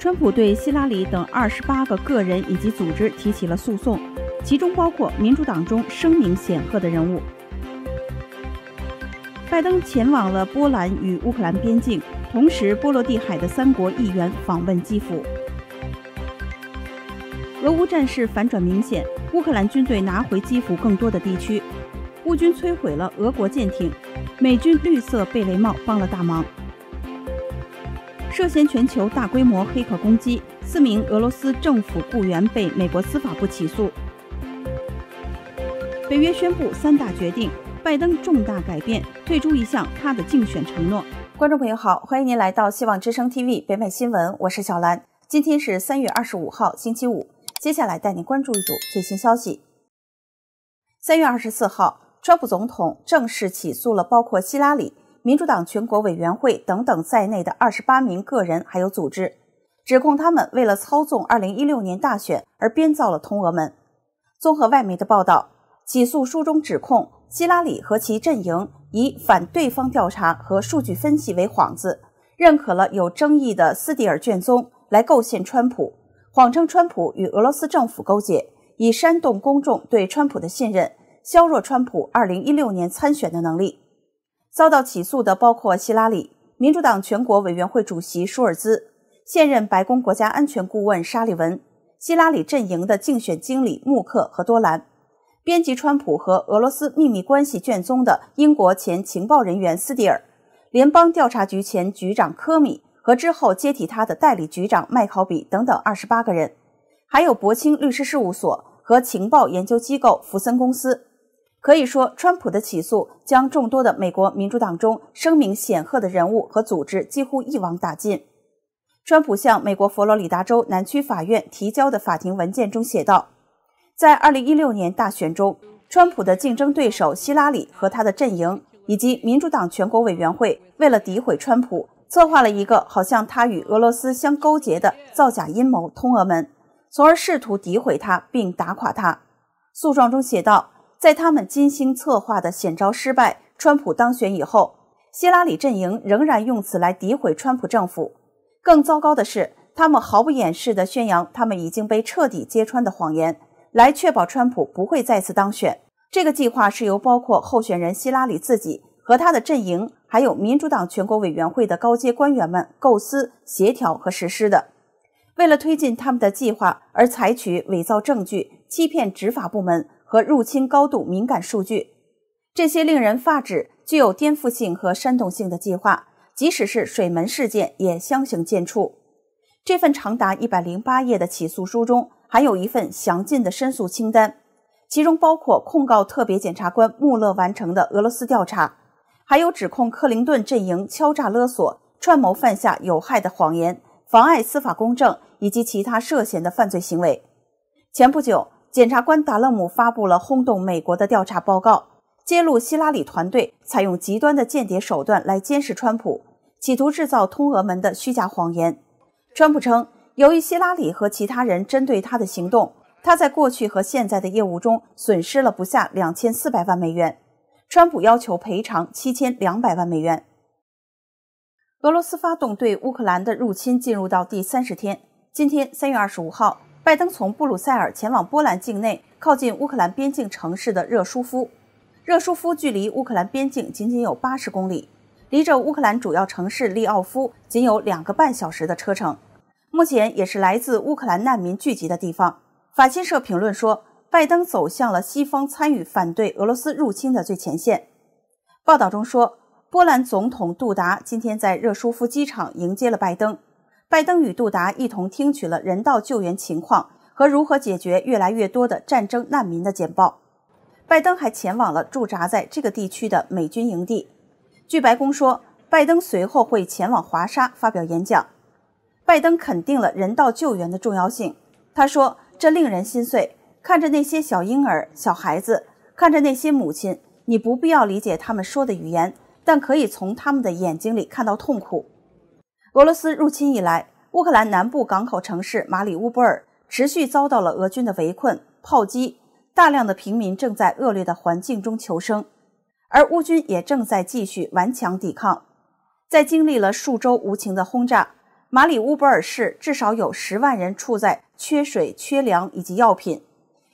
川普对希拉里等二十八个个人以及组织提起了诉讼，其中包括民主党中声名显赫的人物。拜登前往了波兰与乌克兰边境，同时波罗的海的三国议员访问基辅。俄乌战事反转明显，乌克兰军队拿回基辅更多的地区，乌军摧毁了俄国舰艇，美军绿色贝雷帽帮了大忙。涉嫌全球大规模黑客攻击，四名俄罗斯政府雇员被美国司法部起诉。北约宣布三大决定，拜登重大改变，退出一项他的竞选承诺。观众朋友好，欢迎您来到希望之声 TV 北美新闻，我是小兰。今天是三月二十五号，星期五。接下来带您关注一组最新消息。三月二十四号，川普总统正式起诉了包括希拉里。民主党全国委员会等等在内的二十八名个人还有组织，指控他们为了操纵二零一六年大选而编造了通俄门。综合外媒的报道，起诉书中指控希拉里和其阵营以反对方调查和数据分析为幌子，认可了有争议的斯蒂尔卷宗来构陷川普，谎称川普与俄罗斯政府勾结，以煽动公众对川普的信任，削弱川普二零一六年参选的能力。遭到起诉的包括希拉里、民主党全国委员会主席舒尔兹、现任白宫国家安全顾问沙利文、希拉里阵营的竞选经理穆克和多兰、编辑川普和俄罗斯秘密关系卷宗的英国前情报人员斯蒂尔、联邦调查局前局长科米和之后接替他的代理局长麦考比等等二十八个人，还有伯青律师事务所和情报研究机构福森公司。可以说，川普的起诉将众多的美国民主党中声名显赫的人物和组织几乎一网打尽。川普向美国佛罗里达州南区法院提交的法庭文件中写道，在2016年大选中，川普的竞争对手希拉里和他的阵营，以及民主党全国委员会，为了诋毁川普，策划了一个好像他与俄罗斯相勾结的造假阴谋“通俄门”，从而试图诋毁他并打垮他。诉状中写道。在他们精心策划的险招失败、川普当选以后，希拉里阵营仍然用此来诋毁川普政府。更糟糕的是，他们毫不掩饰地宣扬他们已经被彻底揭穿的谎言，来确保川普不会再次当选。这个计划是由包括候选人希拉里自己和他的阵营，还有民主党全国委员会的高阶官员们构思、协调和实施的。为了推进他们的计划，而采取伪造证据、欺骗执法部门。和入侵高度敏感数据，这些令人发指、具有颠覆性和煽动性的计划，即使是水门事件也相形见绌。这份长达一百零八页的起诉书中，还有一份详尽的申诉清单，其中包括控告特别检察官穆勒完成的俄罗斯调查，还有指控克林顿阵营敲诈勒索、串谋犯下有害的谎言、妨碍司法公正以及其他涉嫌的犯罪行为。前不久。检察官达勒姆发布了轰动美国的调查报告，揭露希拉里团队采用极端的间谍手段来监视川普，企图制造“通俄门”的虚假谎言。川普称，由于希拉里和其他人针对他的行动，他在过去和现在的业务中损失了不下两千四百万美元。川普要求赔偿七千两百万美元。俄罗斯发动对乌克兰的入侵进入到第三十天，今天三月二十五号。拜登从布鲁塞尔前往波兰境内靠近乌克兰边境城市的热舒夫，热舒夫距离乌克兰边境仅仅有八十公里，离着乌克兰主要城市利奥夫仅有两个半小时的车程，目前也是来自乌克兰难民聚集的地方。法新社评论说，拜登走向了西方参与反对俄罗斯入侵的最前线。报道中说，波兰总统杜达今天在热舒夫机场迎接了拜登。拜登与杜达一同听取了人道救援情况和如何解决越来越多的战争难民的简报。拜登还前往了驻扎在这个地区的美军营地。据白宫说，拜登随后会前往华沙发表演讲。拜登肯定了人道救援的重要性。他说：“这令人心碎，看着那些小婴儿、小孩子，看着那些母亲，你不必要理解他们说的语言，但可以从他们的眼睛里看到痛苦。”俄罗斯入侵以来，乌克兰南部港口城市马里乌波尔持续遭到了俄军的围困、炮击，大量的平民正在恶劣的环境中求生，而乌军也正在继续顽强抵抗。在经历了数周无情的轰炸，马里乌波尔市至少有十万人处在缺水、缺粮以及药品。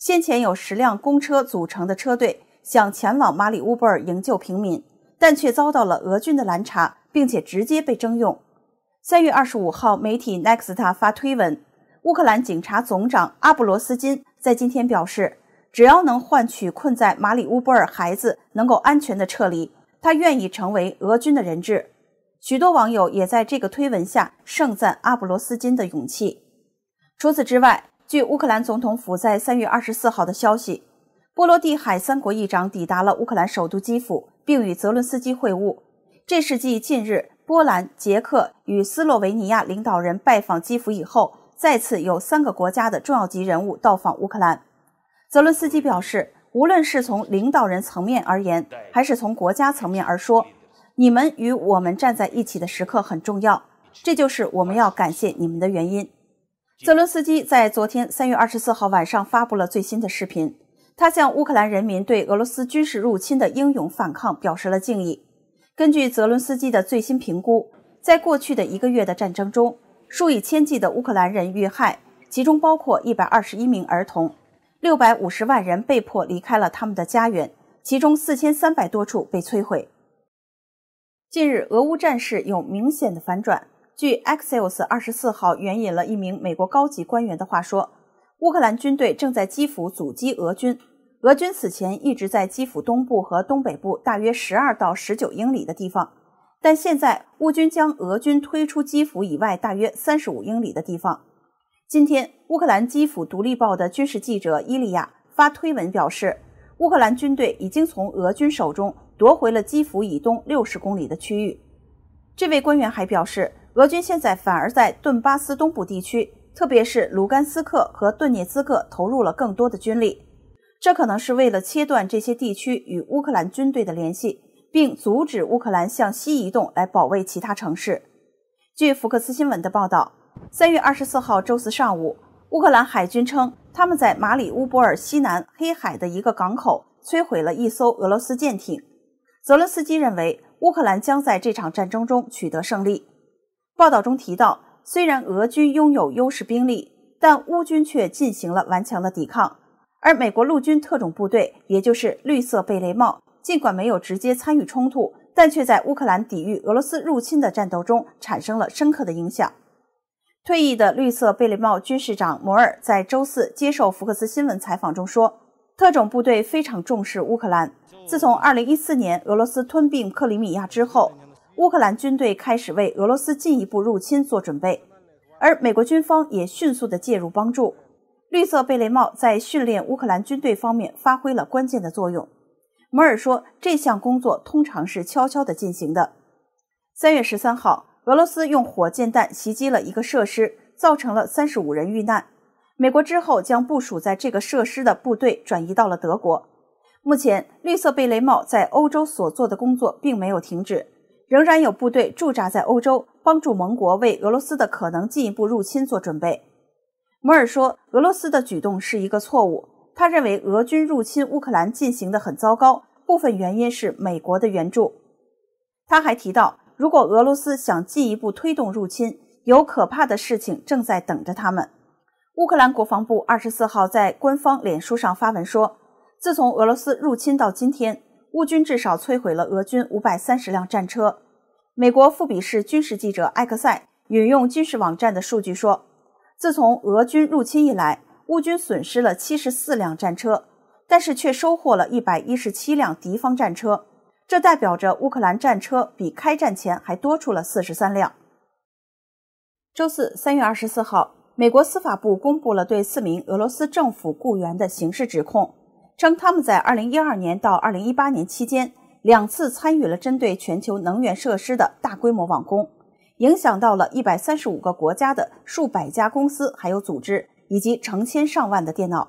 先前有十辆公车组成的车队想前往马里乌波尔营救平民，但却遭到了俄军的拦查，并且直接被征用。三月二十五号，媒体 Nexta 发推文，乌克兰警察总长阿布罗斯金在今天表示，只要能换取困在马里乌波尔孩子能够安全的撤离，他愿意成为俄军的人质。许多网友也在这个推文下盛赞阿布罗斯金的勇气。除此之外，据乌克兰总统府在三月二十四号的消息，波罗的海三国议长抵达了乌克兰首都基辅，并与泽伦斯基会晤，这是继近日。波兰、捷克与斯洛维尼亚领导人拜访基辅以后，再次有三个国家的重要级人物到访乌克兰。泽伦斯基表示，无论是从领导人层面而言，还是从国家层面而说，你们与我们站在一起的时刻很重要，这就是我们要感谢你们的原因。泽伦斯基在昨天三月二十四号晚上发布了最新的视频，他向乌克兰人民对俄罗斯军事入侵的英勇反抗表示了敬意。根据泽伦斯基的最新评估，在过去的一个月的战争中，数以千计的乌克兰人遇害，其中包括121名儿童，650万人被迫离开了他们的家园，其中4300多处被摧毁。近日，俄乌战事有明显的反转。据 Axios 二十四号援引了一名美国高级官员的话说，乌克兰军队正在基辅阻击俄军。俄军此前一直在基辅东部和东北部大约十二到十九英里的地方，但现在乌军将俄军推出基辅以外大约三十五英里的地方。今天，乌克兰《基辅独立报》的军事记者伊利亚发推文表示，乌克兰军队已经从俄军手中夺回了基辅以东六十公里的区域。这位官员还表示，俄军现在反而在顿巴斯东部地区，特别是卢甘斯克和顿涅茨克投入了更多的军力。这可能是为了切断这些地区与乌克兰军队的联系，并阻止乌克兰向西移动来保卫其他城市。据福克斯新闻的报道，三月二十四号周四上午，乌克兰海军称他们在马里乌波尔西南黑海的一个港口摧毁了一艘俄罗斯舰艇。泽伦斯基认为乌克兰将在这场战争中取得胜利。报道中提到，虽然俄军拥有优势兵力，但乌军却进行了顽强的抵抗。而美国陆军特种部队，也就是绿色贝雷帽，尽管没有直接参与冲突，但却在乌克兰抵御俄罗斯入侵的战斗中产生了深刻的影响。退役的绿色贝雷帽军事长摩尔在周四接受福克斯新闻采访中说：“特种部队非常重视乌克兰。自从2014年俄罗斯吞并克里米亚之后，乌克兰军队开始为俄罗斯进一步入侵做准备，而美国军方也迅速的介入帮助。”绿色贝雷帽在训练乌克兰军队方面发挥了关键的作用，摩尔说，这项工作通常是悄悄地进行的。三月十三号，俄罗斯用火箭弹袭击了一个设施，造成了三十五人遇难。美国之后将部署在这个设施的部队转移到了德国。目前，绿色贝雷帽在欧洲所做的工作并没有停止，仍然有部队驻扎在欧洲，帮助盟国为俄罗斯的可能进一步入侵做准备。摩尔说，俄罗斯的举动是一个错误。他认为俄军入侵乌克兰进行的很糟糕，部分原因是美国的援助。他还提到，如果俄罗斯想进一步推动入侵，有可怕的事情正在等着他们。乌克兰国防部二十四号在官方脸书上发文说，自从俄罗斯入侵到今天，乌军至少摧毁了俄军五百三十辆战车。美国富比市军事记者艾克塞引用军事网站的数据说。自从俄军入侵以来，乌军损失了七十四辆战车，但是却收获了一百一十七辆敌方战车，这代表着乌克兰战车比开战前还多出了四十三辆。周四，三月二十四号，美国司法部公布了对四名俄罗斯政府雇员的刑事指控，称他们在二零一二年到二零一八年期间两次参与了针对全球能源设施的大规模网攻。影响到了一百三十五个国家的数百家公司、还有组织以及成千上万的电脑。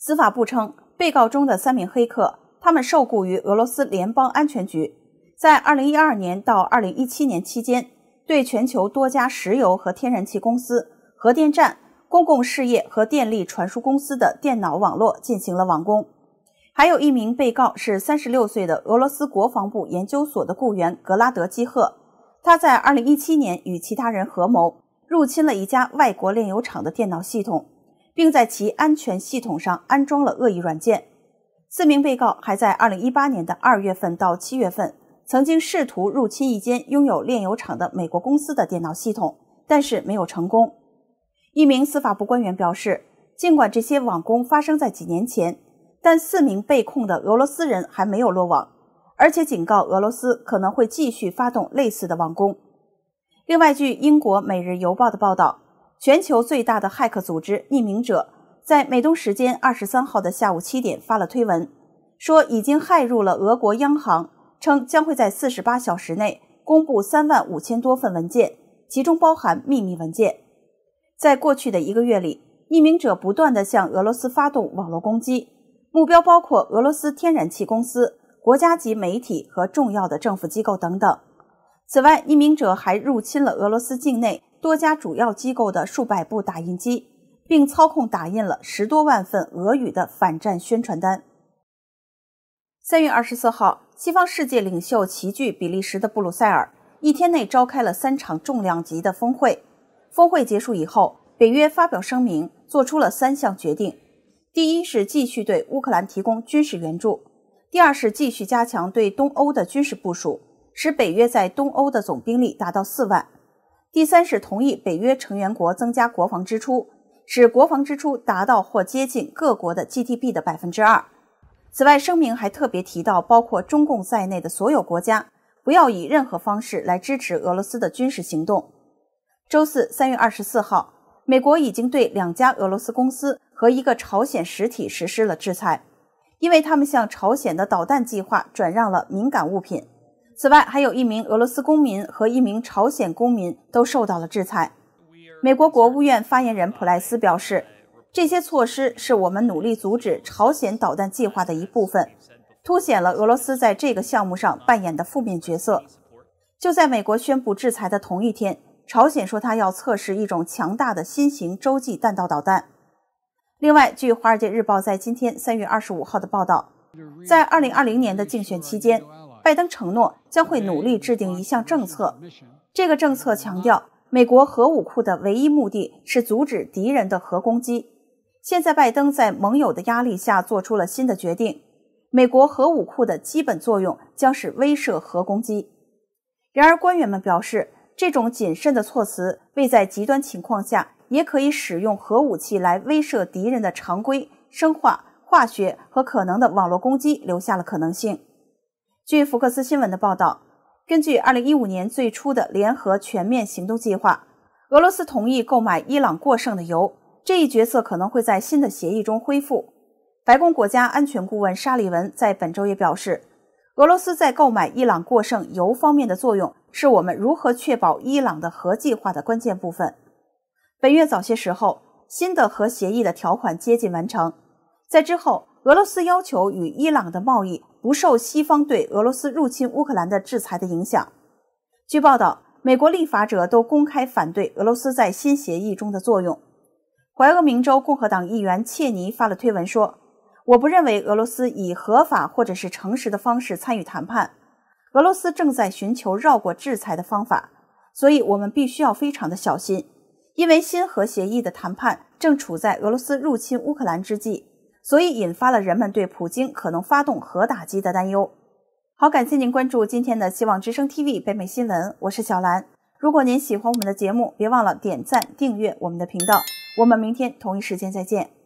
司法部称，被告中的三名黑客，他们受雇于俄罗斯联邦安全局，在二零一二年到二零一七年期间，对全球多家石油和天然气公司、核电站、公共事业和电力传输公司的电脑网络进行了网攻。还有一名被告是三十六岁的俄罗斯国防部研究所的雇员格拉德基赫。他在2017年与其他人合谋入侵了一家外国炼油厂的电脑系统，并在其安全系统上安装了恶意软件。四名被告还在2018年的2月份到7月份曾经试图入侵一间拥有炼油厂的美国公司的电脑系统，但是没有成功。一名司法部官员表示，尽管这些网攻发生在几年前，但四名被控的俄罗斯人还没有落网。而且警告俄罗斯可能会继续发动类似的网攻。另外，据英国《每日邮报》的报道，全球最大的骇客组织“匿名者”在美东时间二十三号的下午七点发了推文，说已经骇入了俄国央行，称将会在四十八小时内公布三万五千多份文件，其中包含秘密文件。在过去的一个月里，匿名者不断地向俄罗斯发动网络攻击，目标包括俄罗斯天然气公司。国家级媒体和重要的政府机构等等。此外，匿名者还入侵了俄罗斯境内多家主要机构的数百部打印机，并操控打印了十多万份俄语的反战宣传单。三月二十四号，西方世界领袖齐聚比利时的布鲁塞尔，一天内召开了三场重量级的峰会。峰会结束以后，北约发表声明，做出了三项决定：第一是继续对乌克兰提供军事援助。第二是继续加强对东欧的军事部署，使北约在东欧的总兵力达到四万。第三是同意北约成员国增加国防支出，使国防支出达到或接近各国的 GDP 的百分之二。此外，声明还特别提到，包括中共在内的所有国家，不要以任何方式来支持俄罗斯的军事行动。周四，三月二十四号，美国已经对两家俄罗斯公司和一个朝鲜实体实施了制裁。因为他们向朝鲜的导弹计划转让了敏感物品，此外，还有一名俄罗斯公民和一名朝鲜公民都受到了制裁。美国国务院发言人普莱斯表示，这些措施是我们努力阻止朝鲜导弹计划的一部分，凸显了俄罗斯在这个项目上扮演的负面角色。就在美国宣布制裁的同一天，朝鲜说他要测试一种强大的新型洲际弹道导弹。另外，据《华尔街日报》在今天三月二十五号的报道，在二零二零年的竞选期间，拜登承诺将会努力制定一项政策。这个政策强调，美国核武库的唯一目的是阻止敌人的核攻击。现在，拜登在盟友的压力下做出了新的决定：美国核武库的基本作用将是威慑核攻击。然而，官员们表示，这种谨慎的措辞未在极端情况下。也可以使用核武器来威慑敌人的常规、生化、化学和可能的网络攻击，留下了可能性。据福克斯新闻的报道，根据2015年最初的联合全面行动计划，俄罗斯同意购买伊朗过剩的油，这一决策可能会在新的协议中恢复。白宫国家安全顾问沙利文在本周也表示，俄罗斯在购买伊朗过剩油方面的作用是我们如何确保伊朗的核计划的关键部分。本月早些时候，新的核协议的条款接近完成，在之后，俄罗斯要求与伊朗的贸易不受西方对俄罗斯入侵乌克兰的制裁的影响。据报道，美国立法者都公开反对俄罗斯在新协议中的作用。怀俄明州共和党议员切尼发了推文说：“我不认为俄罗斯以合法或者是诚实的方式参与谈判。俄罗斯正在寻求绕过制裁的方法，所以我们必须要非常的小心。”因为新核协议的谈判正处在俄罗斯入侵乌克兰之际，所以引发了人们对普京可能发动核打击的担忧。好，感谢您关注今天的《希望之声 TV》北美新闻，我是小兰。如果您喜欢我们的节目，别忘了点赞、订阅我们的频道。我们明天同一时间再见。